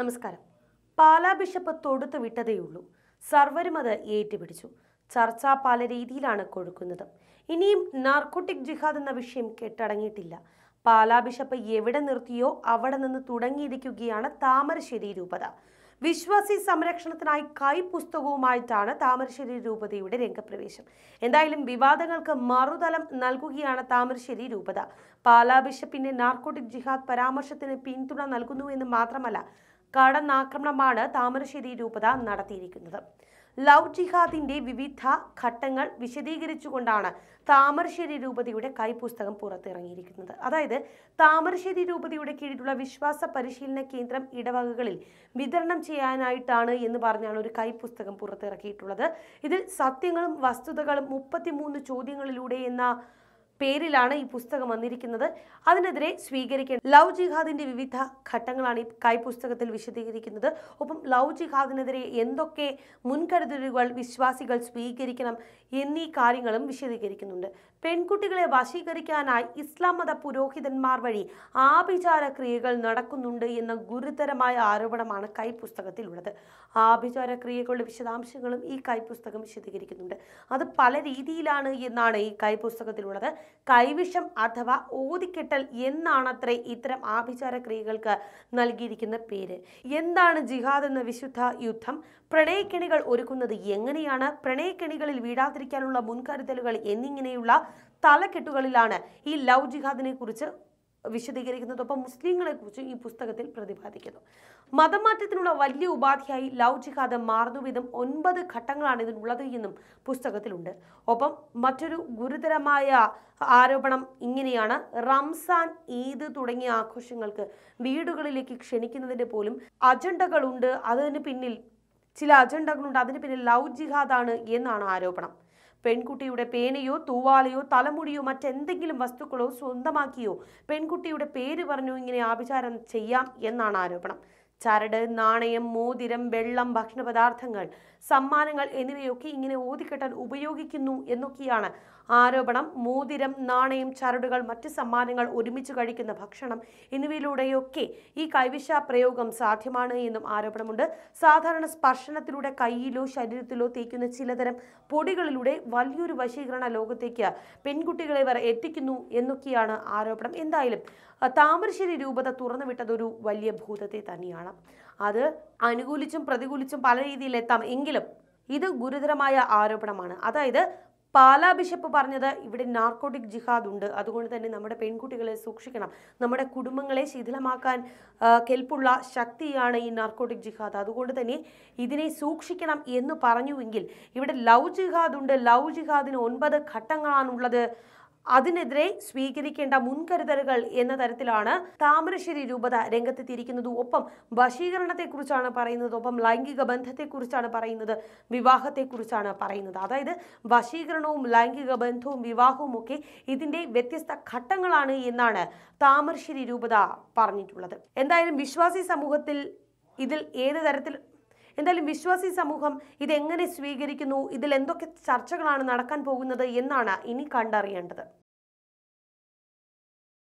നമസ്കാരം പാലാ ബിഷപ്പ് തൊടുത്ത് വിട്ടതേയുള്ളൂ സർവരും അത് ഏറ്റുപിടിച്ചു ചർച്ചാ പല രീതിയിലാണ് കൊഴുക്കുന്നത് ഇനിയും നാർക്കോട്ടിക് ജിഹാദ് എന്ന വിഷയം കെട്ടടങ്ങിയിട്ടില്ല പാലാ ബിഷപ്പ് എവിടെ നിർത്തിയോ അവിടെ നിന്ന് തുടങ്ങിയിരിക്കുകയാണ് താമരശ്ശേരി രൂപത വിശ്വാസി സംരക്ഷണത്തിനായി കൈ പുസ്തകവുമായിട്ടാണ് താമരശ്ശേരി രൂപതയുടെ രംഗപ്രവേശം എന്തായാലും വിവാദങ്ങൾക്ക് മറുതലം നൽകുകയാണ് താമരശ്ശേരി രൂപത പാലാ ബിഷപ്പിന്റെ നാർക്കോട്ടിക് ജിഹാദ് പരാമർശത്തിന് പിന്തുണ നൽകുന്നു എന്ന് മാത്രമല്ല കടന്നാക്രമണമാണ് താമരശ്ശേരി രൂപത നടത്തിയിരിക്കുന്നത് ലവ് ജിഹാദിന്റെ വിവിധ ഘട്ടങ്ങൾ വിശദീകരിച്ചുകൊണ്ടാണ് താമരശ്ശേരി രൂപതയുടെ കൈപുസ്തകം പുറത്തിറങ്ങിയിരിക്കുന്നത് അതായത് താമരശ്ശേരി രൂപതയുടെ കീഴിലുള്ള വിശ്വാസ പരിശീലന കേന്ദ്രം ഇടവകകളിൽ വിതരണം ചെയ്യാനായിട്ടാണ് എന്ന് പറഞ്ഞാണ് ഒരു കൈപുസ്തകം പുറത്തിറക്കിയിട്ടുള്ളത് ഇതിൽ സത്യങ്ങളും വസ്തുതകളും മുപ്പത്തിമൂന്ന് ചോദ്യങ്ങളിലൂടെ എന്ന പേരിലാണ് ഈ പുസ്തകം വന്നിരിക്കുന്നത് അതിനെതിരെ സ്വീകരിക്കേണ്ട ലവ് ജിഹാദിന്റെ വിവിധ ഘട്ടങ്ങളാണ് ഈ കൈപുസ്തകത്തിൽ വിശദീകരിക്കുന്നത് ഒപ്പം ലവ് ജിഹാദിനെതിരെ എന്തൊക്കെ മുൻകരുതലുകൾ വിശ്വാസികൾ സ്വീകരിക്കണം എന്നീ കാര്യങ്ങളും വിശദീകരിക്കുന്നുണ്ട് പെൺകുട്ടികളെ വശീകരിക്കാനായി ഇസ്ലാം മത പുരോഹിതന്മാർ വഴി ആഭിചാര ക്രിയകൾ നടക്കുന്നുണ്ട് എന്ന ഗുരുതരമായ ആരോപണമാണ് കൈപുസ്തകത്തിലുള്ളത് ആഭിചാര ക്രിയകളുടെ വിശദാംശങ്ങളും ഈ കൈപുസ്തകം വിശദീകരിക്കുന്നുണ്ട് അത് പല രീതിയിലാണ് എന്നാണ് ഈ കൈപുസ്തകത്തിലുള്ളത് കൈവിഷം അഥവാ ഓതിക്കെട്ടൽ എന്നാണത്രേ ഇത്തരം ആഭിചാര ക്രിയകൾക്ക് നൽകിയിരിക്കുന്ന പേര് എന്താണ് ജിഹാദ് എന്ന വിശുദ്ധ യുദ്ധം പ്രണയക്കെണികൾ ഒരുക്കുന്നത് എങ്ങനെയാണ് പ്രണയക്കെണികളിൽ വീടാതിരിക്കാനുള്ള മുൻകരുതലുകൾ എന്നിങ്ങനെയുള്ള തലക്കെട്ടുകളിലാണ് ഈ ലവ് ജിഹാദിനെ കുറിച്ച് വിശദീകരിക്കുന്നതൊപ്പം മുസ്ലിങ്ങളെക്കുറിച്ചും ഈ പുസ്തകത്തിൽ പ്രതിപാദിക്കുന്നു മതമാറ്റത്തിനുള്ള വലിയ ഉപാധിയായി ലവ് ജിഹാദ് വിധം ഒൻപത് ഘട്ടങ്ങളാണ് ഇതിനുള്ളത് എന്നും പുസ്തകത്തിലുണ്ട് ഒപ്പം മറ്റൊരു ഗുരുതരമായ ആരോപണം ഇങ്ങനെയാണ് റംസാൻ ഈദ് തുടങ്ങിയ ആഘോഷങ്ങൾക്ക് വീടുകളിലേക്ക് ക്ഷണിക്കുന്നതിൻ്റെ പോലും അജണ്ടകളുണ്ട് അതിന് പിന്നിൽ ചില അജണ്ടകളുണ്ട് അതിന് പിന്നിൽ ലവ് ജിഹാദാണ് എന്നാണ് ആരോപണം പെൺകുട്ടിയുടെ പേനയോ തൂവാലയോ തലമുടിയോ മറ്റെന്തെങ്കിലും വസ്തുക്കളോ സ്വന്തമാക്കിയോ പെൺകുട്ടിയുടെ പേര് പറഞ്ഞു ഇങ്ങനെ ആഭിചാരം ചെയ്യാം എന്നാണ് ആരോപണം ചരട് നാണയം മോതിരം വെള്ളം ഭക്ഷണപദാർത്ഥങ്ങൾ സമ്മാനങ്ങൾ എന്നിവയൊക്കെ ഇങ്ങനെ ഓതിക്കെട്ടാൻ ഉപയോഗിക്കുന്നു എന്നൊക്കെയാണ് ആരോപണം മോതിരം നാണയം ചരടുകൾ മറ്റ് സമ്മാനങ്ങൾ ഒരുമിച്ച് കഴിക്കുന്ന ഭക്ഷണം എന്നിവയിലൂടെയൊക്കെ ഈ കൈവിശ പ്രയോഗം സാധ്യമാണ് എന്നും ആരോപണമുണ്ട് സാധാരണ സ്പർശനത്തിലൂടെ കയ്യിലോ ശരീരത്തിലോ തേക്കുന്ന ചിലതരം പൊടികളിലൂടെ വലിയൊരു വശീകരണ ലോകത്തേക്ക് പെൺകുട്ടികളെ വരെ എത്തിക്കുന്നു എന്നൊക്കെയാണ് ആരോപണം എന്തായാലും താമരശ്ശേരി രൂപത തുറന്നുവിട്ടതൊരു വലിയ ഭൂതത്തെ തന്നെയാണ് അത് അനുകൂലിച്ചും പ്രതികൂലിച്ചും പല രീതിയിൽ എത്താം എങ്കിലും ഇത് ഗുരുതരമായ ആരോപണമാണ് അതായത് പാലാ ബിഷപ്പ് പറഞ്ഞത് ഇവിടെ നാർക്കോട്ടിക് ജിഹാദ് ഉണ്ട് അതുകൊണ്ട് തന്നെ നമ്മുടെ പെൺകുട്ടികളെ സൂക്ഷിക്കണം നമ്മുടെ കുടുംബങ്ങളെ ശിഥിലമാക്കാൻ കെൽപ്പുള്ള ശക്തിയാണ് ഈ നാർക്കോട്ടിക് ജിഹാദ് അതുകൊണ്ട് തന്നെ ഇതിനെ സൂക്ഷിക്കണം എന്ന് പറഞ്ഞുവെങ്കിൽ ഇവിടെ ലവ് ജിഹാദ് ഉണ്ട് ലവ് ജിഹാദിന് ഒൻപത് ഘട്ടങ്ങളാണുള്ളത് അതിനെതിരെ സ്വീകരിക്കേണ്ട മുൻകരുതലുകൾ എന്ന തരത്തിലാണ് താമരശ്ശേരി രൂപത രംഗത്തെത്തിയിരിക്കുന്നത് ഒപ്പം വശീകരണത്തെക്കുറിച്ചാണ് പറയുന്നത് ഒപ്പം ലൈംഗിക ബന്ധത്തെക്കുറിച്ചാണ് പറയുന്നത് വിവാഹത്തെക്കുറിച്ചാണ് പറയുന്നത് അതായത് വശീകരണവും ലൈംഗിക ബന്ധവും വിവാഹവും ഒക്കെ ഇതിൻ്റെ വ്യത്യസ്ത ഘട്ടങ്ങളാണ് എന്നാണ് താമരശ്ശേരി രൂപത പറഞ്ഞിട്ടുള്ളത് എന്തായാലും വിശ്വാസി സമൂഹത്തിൽ ഇതിൽ ഏത് തരത്തിൽ എന്തായാലും വിശ്വാസി സമൂഹം ഇതെങ്ങനെ സ്വീകരിക്കുന്നു ഇതിൽ എന്തൊക്കെ ചർച്ചകളാണ് നടക്കാൻ പോകുന്നത് എന്നാണ് ഇനി കണ്ടറിയേണ്ടത്